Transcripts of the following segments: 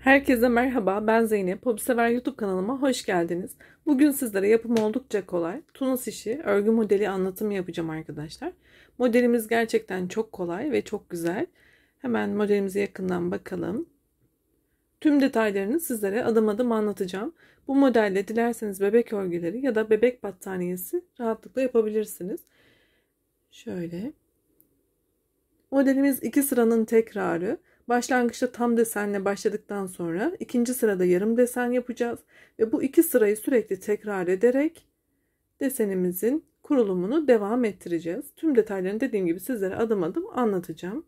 Herkese merhaba ben Zeynep. Hobisever YouTube kanalıma hoş geldiniz. Bugün sizlere yapımı oldukça kolay. Tunus işi örgü modeli anlatımı yapacağım arkadaşlar. Modelimiz gerçekten çok kolay ve çok güzel. Hemen modelimize yakından bakalım. Tüm detaylarını sizlere adım adım anlatacağım. Bu modelle dilerseniz bebek örgüleri ya da bebek battaniyesi rahatlıkla yapabilirsiniz. Şöyle. Modelimiz iki sıranın tekrarı. Başlangıçta tam desenle başladıktan sonra ikinci sırada yarım desen yapacağız ve bu iki sırayı sürekli tekrar ederek desenimizin kurulumunu devam ettireceğiz. Tüm detaylarını dediğim gibi sizlere adım adım anlatacağım.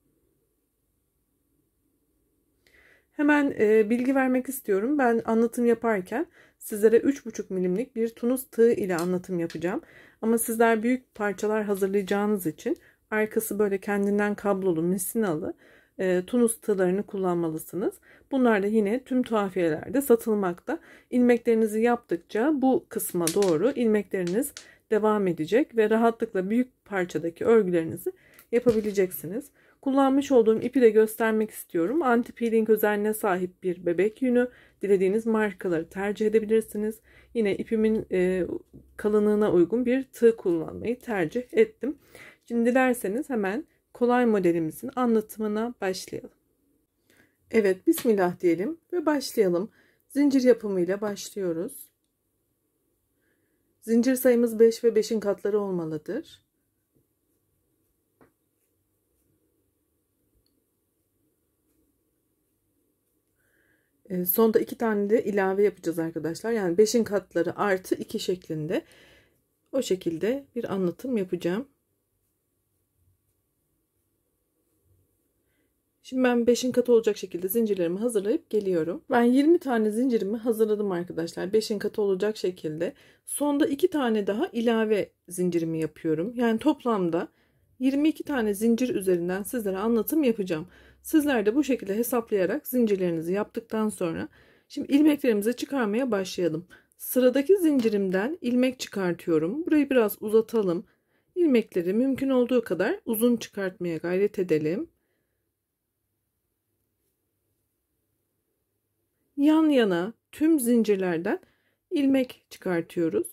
Hemen e, bilgi vermek istiyorum. Ben anlatım yaparken sizlere 3,5 milimlik bir tunus tığı ile anlatım yapacağım. Ama sizler büyük parçalar hazırlayacağınız için arkası böyle kendinden kablolu misinalı e, tunus tığlarını kullanmalısınız. Bunlar da yine tüm tuhafiyelerde satılmakta. İlmeklerinizi yaptıkça bu kısma doğru ilmekleriniz devam edecek ve rahatlıkla büyük parçadaki örgülerinizi yapabileceksiniz. Kullanmış olduğum ipi de göstermek istiyorum. Anti-peeling özelliğine sahip bir bebek yünü. Dilediğiniz markaları tercih edebilirsiniz. Yine ipimin e, kalınlığına uygun bir tığ kullanmayı tercih ettim. Şimdi dilerseniz hemen kolay modelimizin anlatımına başlayalım. Evet bismillah diyelim ve başlayalım. Zincir yapımıyla başlıyoruz. Zincir sayımız 5 ve 5'in katları olmalıdır. E, sonda iki tane de ilave yapacağız arkadaşlar. Yani 5'in katları artı 2 şeklinde. O şekilde bir anlatım yapacağım. Şimdi ben 5'in katı olacak şekilde zincirlerimi hazırlayıp geliyorum. Ben 20 tane zincirimi hazırladım arkadaşlar. 5'in katı olacak şekilde. Sonda 2 tane daha ilave zincirimi yapıyorum. Yani toplamda 22 tane zincir üzerinden sizlere anlatım yapacağım. Sizler de bu şekilde hesaplayarak zincirlerinizi yaptıktan sonra şimdi ilmeklerimizi çıkarmaya başlayalım. Sıradaki zincirimden ilmek çıkartıyorum. Burayı biraz uzatalım. İlmekleri mümkün olduğu kadar uzun çıkartmaya gayret edelim. yan yana tüm zincirlerden ilmek çıkartıyoruz.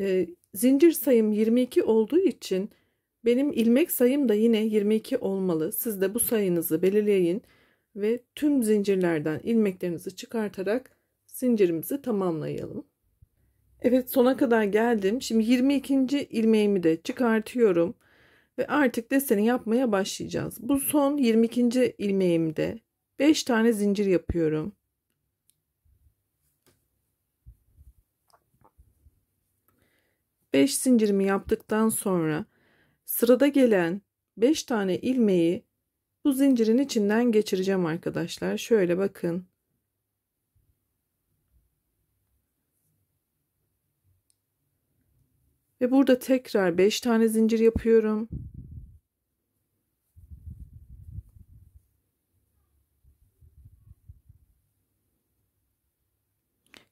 E, zincir sayım 22 olduğu için benim ilmek sayım da yine 22 olmalı. Siz de bu sayınızı belirleyin ve tüm zincirlerden ilmeklerinizi çıkartarak zincirimizi tamamlayalım. Evet sona kadar geldim. Şimdi 22. ilmeğimi de çıkartıyorum ve artık deseni yapmaya başlayacağız. Bu son 22. ilmeğimde 5 tane zincir yapıyorum. 5 zincirimi yaptıktan sonra sırada gelen 5 tane ilmeği bu zincirin içinden geçireceğim arkadaşlar. Şöyle bakın. Ve burada tekrar 5 tane zincir yapıyorum.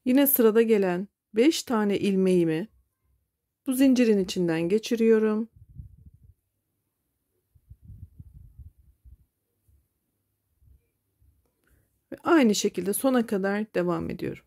Yine sırada gelen 5 tane ilmeğimi bu zincirin içinden geçiriyorum. Ve aynı şekilde sona kadar devam ediyorum.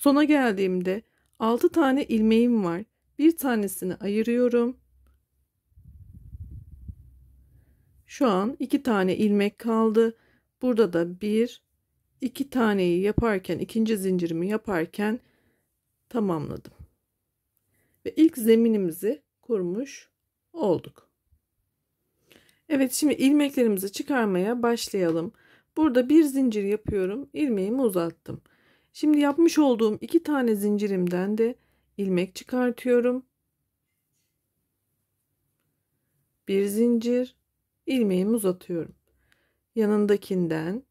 Sona geldiğimde 6 tane ilmeğim var. Bir tanesini ayırıyorum. Şu an 2 tane ilmek kaldı. Burada da 1 2 taneyi yaparken ikinci zincirimi yaparken tamamladım. Ve ilk zeminimizi kurmuş olduk. Evet şimdi ilmeklerimizi çıkarmaya başlayalım. Burada bir zincir yapıyorum. ilmeğimi uzattım. Şimdi yapmış olduğum iki tane zincirimden de ilmek çıkartıyorum. Bir zincir ilmeğimi uzatıyorum. Yanındakinden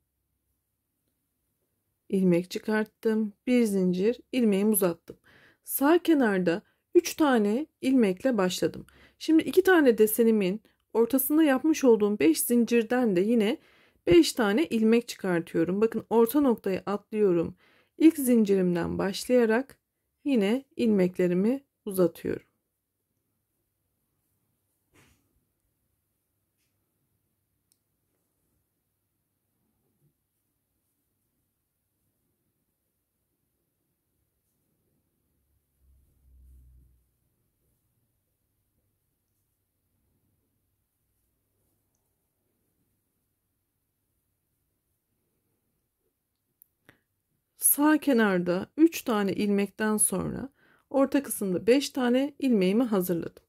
ilmek çıkarttım. Bir zincir ilmeğimi uzattım. Sağ kenarda 3 tane ilmekle başladım. Şimdi 2 tane desenimin ortasında yapmış olduğum 5 zincirden de yine 5 tane ilmek çıkartıyorum. Bakın orta noktaya atlıyorum. İlk zincirimden başlayarak yine ilmeklerimi uzatıyorum. sağ kenarda 3 tane ilmekten sonra orta kısımda 5 tane ilmeğimi hazırladım.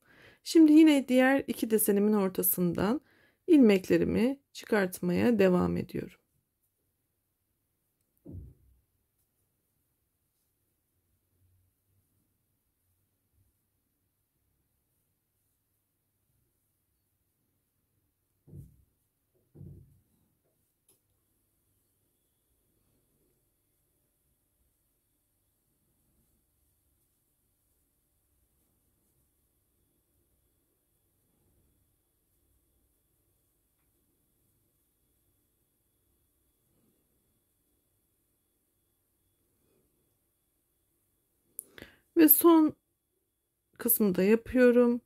Şimdi yine diğer iki desenimin ortasından ilmeklerimi çıkartmaya devam ediyorum. Ve son kısmı da yapıyorum.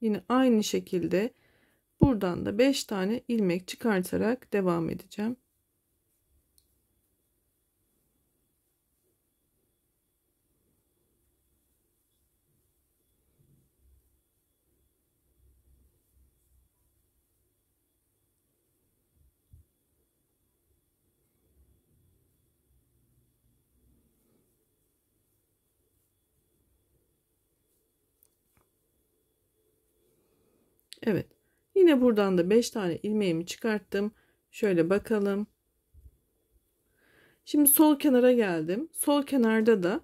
Yine aynı şekilde buradan da 5 tane ilmek çıkartarak devam edeceğim. Evet. Yine buradan da 5 tane ilmeğimi çıkarttım. Şöyle bakalım. Şimdi sol kenara geldim. Sol kenarda da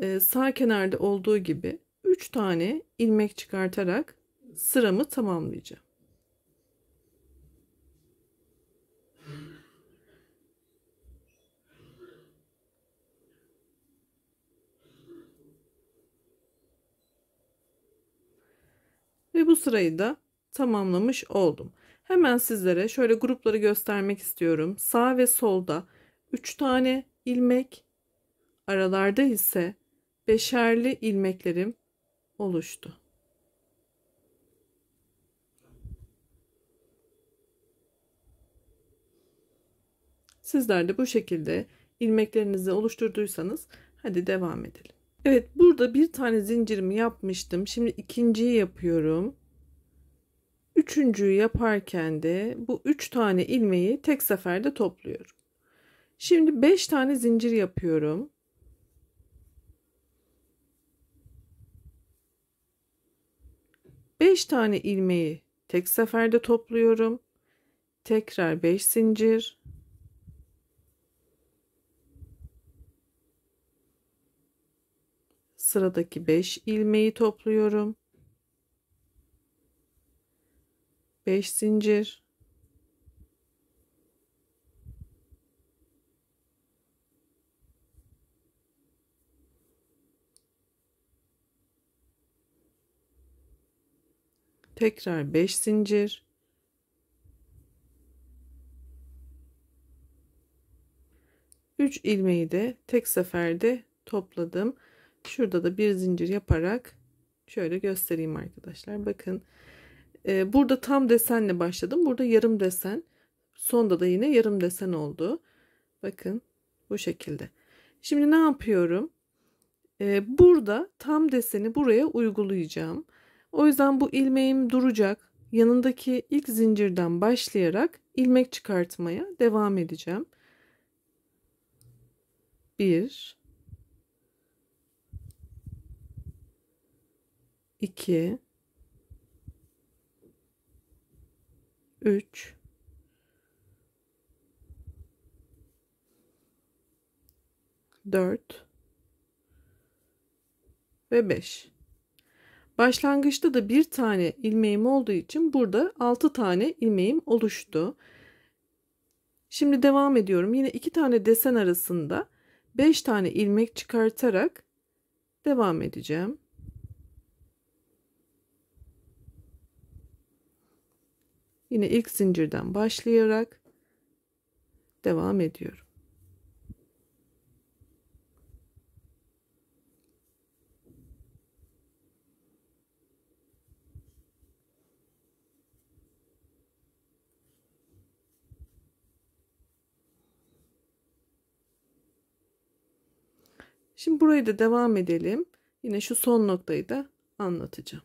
e, sağ kenarda olduğu gibi 3 tane ilmek çıkartarak sıramı tamamlayacağım. Ve bu sırayı da tamamlamış oldum. Hemen sizlere şöyle grupları göstermek istiyorum. Sağ ve solda 3 tane ilmek, aralarda ise beşerli ilmeklerim oluştu. Sizler de bu şekilde ilmeklerinizi oluşturduysanız hadi devam edelim. Evet burada bir tane zincirimi yapmıştım. Şimdi ikinciyi yapıyorum. Üçüncüyü yaparken de bu üç tane ilmeği tek seferde topluyorum. Şimdi beş tane zincir yapıyorum. Beş tane ilmeği tek seferde topluyorum. Tekrar beş zincir. Sıradaki beş ilmeği topluyorum. 5 zincir tekrar 5 zincir Üç ilmeği de tek seferde topladım. Şurada da bir zincir yaparak şöyle göstereyim arkadaşlar. Bakın e, burada tam desenle başladım. Burada yarım desen. Sonda da yine yarım desen oldu. Bakın bu şekilde. Şimdi ne yapıyorum? E, burada tam deseni buraya uygulayacağım. O yüzden bu ilmeğim duracak. Yanındaki ilk zincirden başlayarak ilmek çıkartmaya devam edeceğim. 1 2 3 4 ve 5 başlangıçta da bir tane ilmeğim olduğu için burada 6 tane ilmeğim oluştu şimdi devam ediyorum yine iki tane desen arasında 5 tane ilmek çıkartarak devam edeceğim Yine ilk zincirden başlayarak devam ediyorum. Şimdi burayı da devam edelim. Yine şu son noktayı da anlatacağım.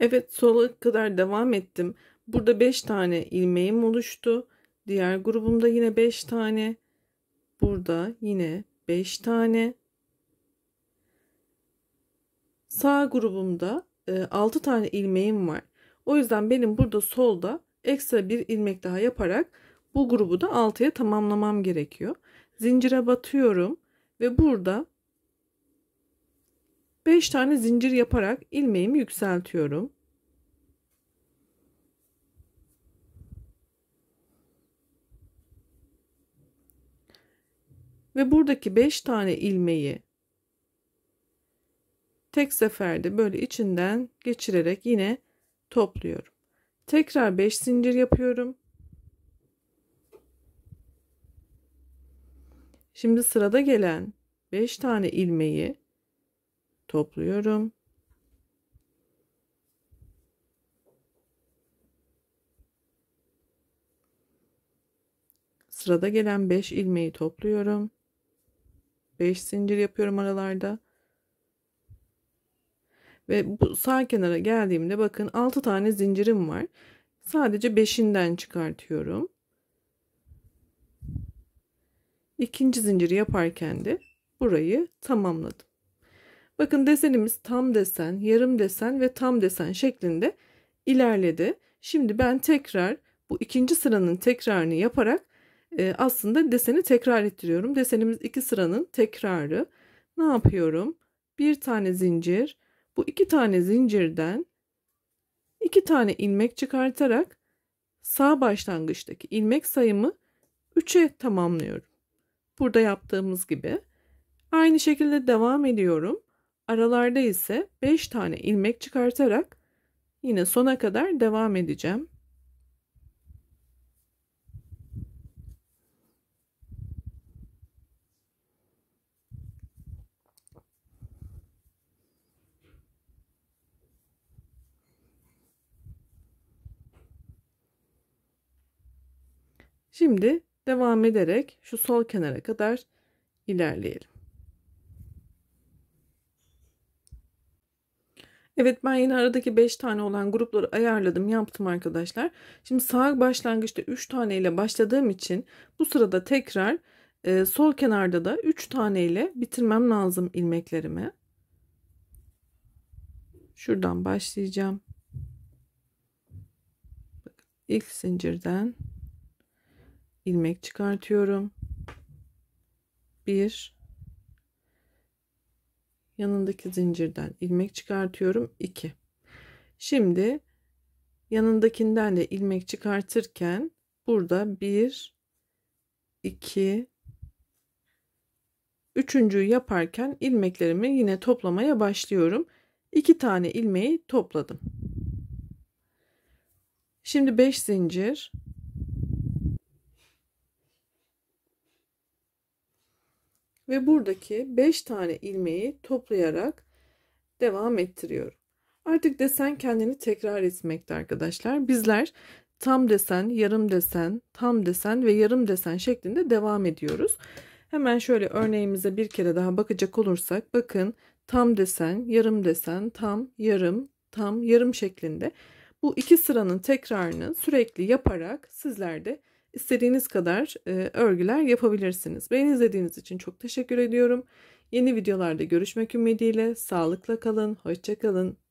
Evet sola kadar devam ettim. Burada 5 tane ilmeğim oluştu. Diğer grubumda yine 5 tane. Burada yine 5 tane. Sağ grubumda 6 e, tane ilmeğim var. O yüzden benim burada solda ekstra bir ilmek daha yaparak bu grubu da 6'ya tamamlamam gerekiyor. Zincire batıyorum ve burada 5 tane zincir yaparak ilmeğimi yükseltiyorum. Ve buradaki 5 tane ilmeği tek seferde böyle içinden geçirerek yine topluyorum. Tekrar 5 zincir yapıyorum. Şimdi sırada gelen 5 tane ilmeği topluyorum. Sırada gelen 5 ilmeği topluyorum. 5 zincir yapıyorum aralarda. Ve bu sağ kenara geldiğimde bakın 6 tane zincirim var. Sadece 5'inden çıkartıyorum. İkinci zinciri yaparken de burayı tamamladım. Bakın desenimiz tam desen, yarım desen ve tam desen şeklinde ilerledi. Şimdi ben tekrar bu ikinci sıranın tekrarını yaparak e, aslında deseni tekrar ettiriyorum. Desenimiz iki sıranın tekrarı. Ne yapıyorum? Bir tane zincir. Bu iki tane zincirden iki tane ilmek çıkartarak sağ başlangıçtaki ilmek sayımı 3'e tamamlıyorum. Burada yaptığımız gibi. Aynı şekilde devam ediyorum. Aralarda ise 5 tane ilmek çıkartarak yine sona kadar devam edeceğim. Şimdi devam ederek şu sol kenara kadar ilerleyelim. Evet ben yine aradaki 5 tane olan grupları ayarladım yaptım arkadaşlar. Şimdi sağ başlangıçta 3 tane ile başladığım için bu sırada tekrar e, sol kenarda da 3 tane ile bitirmem lazım ilmeklerimi. Şuradan başlayacağım. İlk zincirden ilmek çıkartıyorum. 1 yanındaki zincirden ilmek çıkartıyorum 2 şimdi yanındakinden de ilmek çıkartırken burada 1 2 üçüncü yaparken ilmeklerimi yine toplamaya başlıyorum 2 tane ilmeği topladım şimdi 5 zincir ve buradaki 5 tane ilmeği toplayarak devam ettiriyorum. Artık desen kendini tekrar etmekte arkadaşlar. Bizler tam desen, yarım desen, tam desen ve yarım desen şeklinde devam ediyoruz. Hemen şöyle örneğimize bir kere daha bakacak olursak bakın tam desen, yarım desen, tam, yarım, tam, yarım şeklinde bu iki sıranın tekrarını sürekli yaparak sizler de istediğiniz kadar e, örgüler yapabilirsiniz. Beni izlediğiniz için çok teşekkür ediyorum. Yeni videolarda görüşmek ümidiyle sağlıkla kalın, hoşça kalın.